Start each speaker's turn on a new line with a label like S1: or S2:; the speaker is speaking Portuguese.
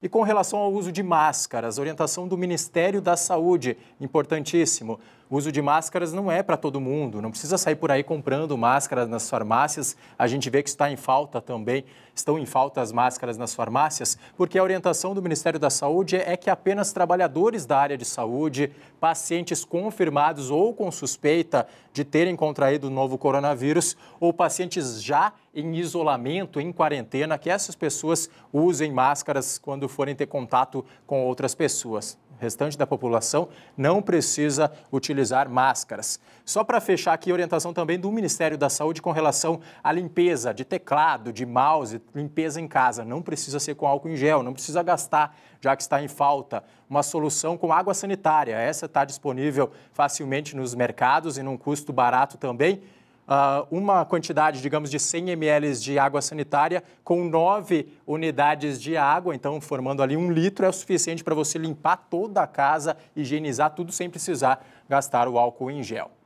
S1: E com relação ao uso de máscaras, orientação do Ministério da Saúde, importantíssimo. O uso de máscaras não é para todo mundo, não precisa sair por aí comprando máscaras nas farmácias. A gente vê que está em falta também, estão em falta as máscaras nas farmácias, porque a orientação do Ministério da Saúde é que apenas trabalhadores da área de saúde, pacientes confirmados ou com suspeita de terem contraído o novo coronavírus ou pacientes já em isolamento, em quarentena, que essas pessoas usem máscaras quando forem ter contato com outras pessoas restante da população não precisa utilizar máscaras. Só para fechar aqui, orientação também do Ministério da Saúde com relação à limpeza de teclado, de mouse, limpeza em casa. Não precisa ser com álcool em gel, não precisa gastar, já que está em falta. Uma solução com água sanitária. Essa está disponível facilmente nos mercados e num custo barato também. Ah, uma quantidade, digamos, de 100 ml de água sanitária com nove unidades de água, então formando ali um litro é o suficiente para você limpar toda a casa, higienizar tudo sem precisar gastar o álcool em gel.